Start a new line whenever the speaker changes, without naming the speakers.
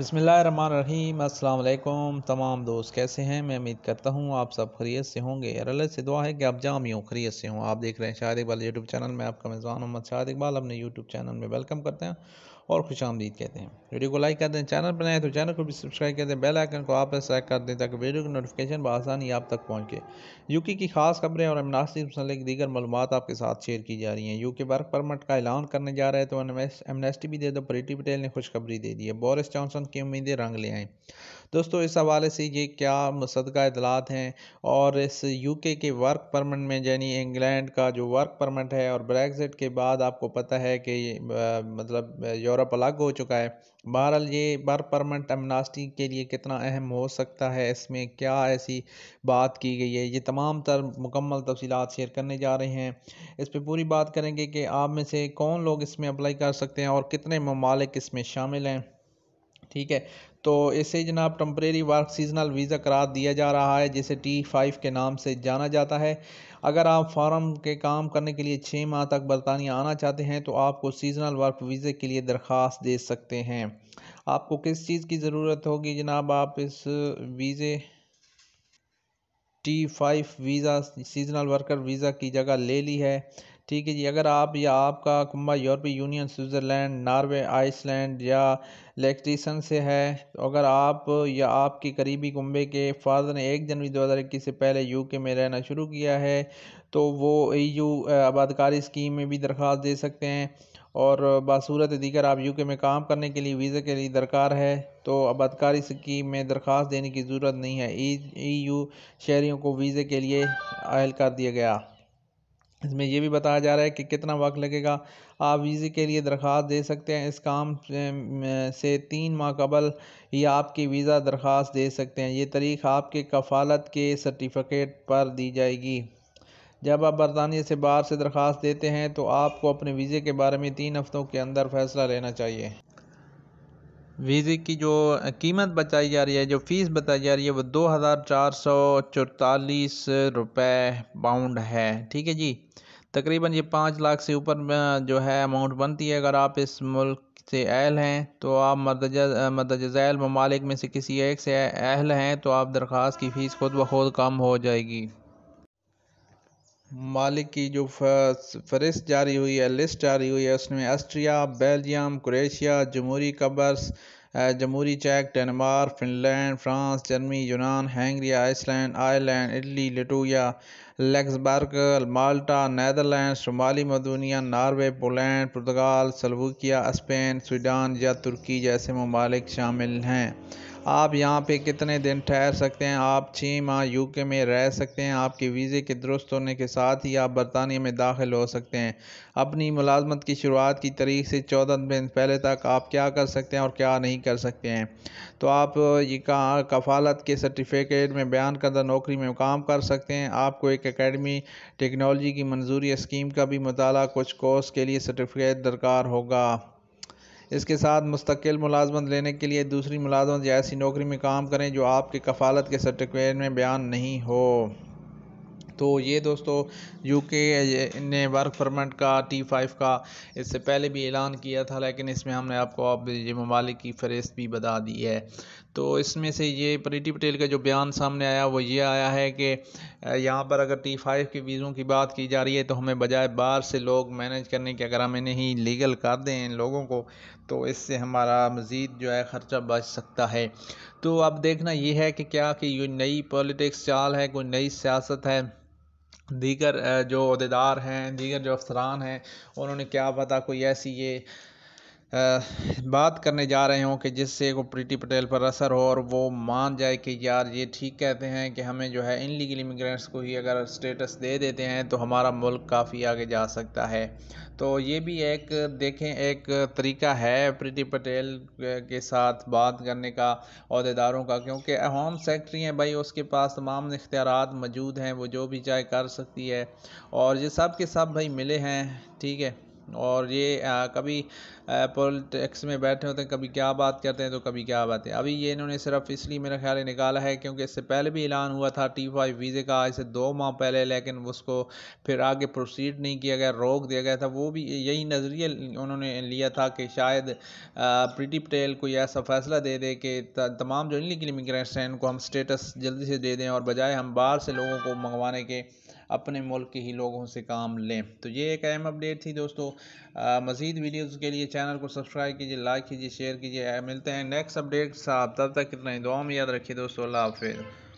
बसमीम अल्लाम तमाम दोस्त कैसे हैं मैं उम्मीद करता हूँ आप सब खरीत से होंगे अरल से दुआ है कि आप जाम यूँ खरीत से हों आप देख रहे हैं शाहिद इकबाल यूट्यूब चैनल में आपका मेज़बान मोहम्मद शाहिद अपने यूट्यूब चैनल में वेलकम करते हैं और खुश आमदीद कहते हैं वीडियो को लाइक कर दें चैनल बनाए तो चैनल को भी सब्सक्राइब कर दें बेल आइकन को आप सेलेक्ट कर दें ताकि वीडियो की नोटिफिकेशन बसानी आप तक पहुँचे यूके की खास खबरें और एमनासी मतलब दीगर मालूम आपके साथ शेयर की जा रही हैं यूके वर्क परमट का ऐलान करने जा रहे हैं तो एमनेस्टी भी दे दो प्रीति पटेल ने खुशखबरी दे दी है बोरिस जॉनसन की उम्मीदें रंग ले आएँ दोस्तों इस हवाले से ये क्या मुसदा इतलात हैं और इस यूके के वर्क परमिट में यानी इंग्लैंड का जो वर्क परमिट है और ब्रैगज़िट के बाद आपको पता है कि मतलब यूरोप यूरोप अलग हो चुका है बहरहाल ये बर परमानेंट एमनास्टी के लिए कितना अहम हो सकता है इसमें क्या ऐसी बात की गई है ये तमाम तर मुकम्मल तफसीत शेयर करने जा रहे हैं इस पर पूरी बात करेंगे कि आप में से कौन लोग इसमें अप्लाई कर सकते हैं और कितने ममालिक इसमें शामिल हैं ठीक है तो इसे जनाब टम्परेरी वर्क सीजनल वीज़ा करार दिया जा रहा है जिसे टी फाइव के नाम से जाना जाता है अगर आप फार्म के काम करने के लिए छः माह तक बरतानिया आना चाहते हैं तो आपको सीजनल वर्क वीज़े के लिए दरख्वास्त दे सकते हैं आपको किस चीज़ की ज़रूरत होगी जनाब आप इस वीज़े T five visa seasonal worker visa की जगह ले ली है ठीक है जी अगर आप या आपका कुंबा यूरोपीय यूनियन स्विट्ज़रलैंड नॉर्वे आइसलैंड या लेक्टिसन से है तो अगर आप या आपके करीबी कुंबे के फादर ने एक जनवरी दो हज़ार इक्कीस से पहले यूके में रहना शुरू किया है तो वो ई यू आबादकारी स्कीम में भी दरख्वास्त दे सकते हैं और बासूरत दीगर आप यूके में काम करने के लिए वीज़ा के लिए दरकार है तो आबादकारी स्कीम में दरख्वास्त देने की ज़रूरत नहीं है ई यू शहरीों को वीज़े के लिए अहल कर दिया गया इसमें यह भी बताया जा रहा है कि कितना वक्त लगेगा आप वीज़े के लिए दरख्वास्त दे सकते हैं इस काम से तीन माह कबल ही आपकी वीज़ा दरख्वास्त दे सकते हैं ये तारीख आपके कफ़ालत के सर्टिफिकेट पर दी जाएगी जब आप बरतानिया से बाहर से दरख्वास्त देते हैं तो आपको अपने वीज़े के बारे में तीन हफ़्तों के अंदर फैसला लेना चाहिए वीज़े की जो कीमत बताई जा रही है जो फ़ीस बताई जा रही है वो दो हज़ार चार सौ चौतालीस रुपये पाउंड है ठीक है जी तकरीबन ये पाँच लाख से ऊपर जो है अमाउंट बनती है अगर आप इस मुल्क से अहल हैं तो आप मदजैल ममालिक में से किसी एक से अहल हैं तो आप दरख्वास्त की फ़ीस खुद ब खुद कम हो जाएगी मालिक की जो फहरिस्त जारी हुई है लिस्ट जारी हुई है उसमें ऑस्ट्रिया बेल्जियम क्रोएशिया जमहूरी कबर्स जमहूरी चेक डेनमार्क फिनलैंड फ्रांस जर्मनी यूनान Hungary Iceland Ireland Italy Lithuania Luxembourg Malta Netherland शुमाली मदूनिया नार्वे पोलैंड पुर्तगाल सलवुकिया स्पेन सूडान या तुर्की जैसे ममालिक शामिल हैं आप यहाँ पे कितने दिन ठहर सकते हैं आप छः माह यूके में रह सकते हैं आपके वीज़े के दुरुस्त होने के साथ ही आप बरतानिया में दाखिल हो सकते हैं अपनी मुलाजमत की शुरुआत की तारीख से चौदह दिन पहले तक आप क्या कर सकते हैं और क्या नहीं कर सकते हैं तो आप ये कफालत के सर्टिफिकेट में बयान करदा नौकरी में काम कर सकते हैं आपको एक अकेडमी टेक्नोलॉजी की मंजूरी स्कीम का भी मतलब कुछ कोर्स के लिए सर्टिफिकेट दरकार होगा इसके साथ मुस्तकिल मुलाजमत लेने के लिए दूसरी मुलाजमत या ऐसी नौकरी में काम करें जो आपके कफ़ालत के सर्टिफिकेट में बयान नहीं हो तो ये दोस्तों यूके ने वर्क परमिट का टी फाइव का इससे पहले भी ऐलान किया था लेकिन इसमें हमने आपको अब ये ममालिक की फहरिस्त भी बता दी है तो इसमें से ये प्रीति पटेल का जो बयान सामने आया वो ये आया है कि यहाँ पर अगर टी फाइव के वीज़ों की बात की जा रही है तो हमें बजाय बाहर से लोग मैनेज करने के अगर हम इन्हें ही लीगल कर दें इन लोगों को तो इससे हमारा मज़ीद जो है ख़र्चा बच सकता है तो अब देखना यह है कि क्या कि ये नई पॉलिटिक्स चाल है कोई नई सियासत है दीगर जो अहदेदार हैं दीगर जो अफ़सरान हैं उन्होंने क्या पता कोई ऐसी ये बात करने जा रहे हों कि जिससे वो प्रीति पटेल पर असर हो और वो मान जाए कि यार ये ठीक कहते हैं कि हमें जो है इन लीगल इमिग्रेंट्स को ही अगर स्टेटस दे देते हैं तो हमारा मुल्क काफ़ी आगे जा सकता है तो ये भी एक देखें एक तरीका है प्रीति पटेल के साथ बात करने का अहदेदारों का क्योंकि होम सेक्रेटरी हैं भाई उसके पास तमाम इख्तियार मौजूद हैं वो जो भी चाहे कर सकती है और ये सब के सब भाई मिले हैं ठीक है और ये आ, कभी पॉलिटिक्स में बैठे होते हैं कभी क्या बात करते हैं तो कभी क्या बात है अभी ये इन्होंने सिर्फ इसलिए मेरा ख्याल निकाला है क्योंकि इससे पहले भी ऐलान हुआ था टी फाइव वीज़े का से दो माह पहले लेकिन उसको फिर आगे प्रोसीड नहीं किया गया रोक दिया गया था वो भी यही नज़रिए उन्होंने लिया था कि शायद प्रीति पटेल कोई ऐसा फैसला दे दे कि तमाम जो इनलीगल इमिग्रेंट्स हैं उनको हम स्टेटस जल्दी से दे दें और बजाय हम बाहर से लोगों को मंगवाने के अपने मुल्क के ही लोगों से काम लें तो ये एक अहम अपडेट थी दोस्तों मज़ीद वीडियोज़ के लिए चैनल को सब्सक्राइब कीजिए लाइक कीजिए शेयर कीजिए मिलते हैं नेक्स्ट अपडेट साहब तब तक इतना ही दुआ में याद रखिए दोस्तों अल्लाह हाफिज़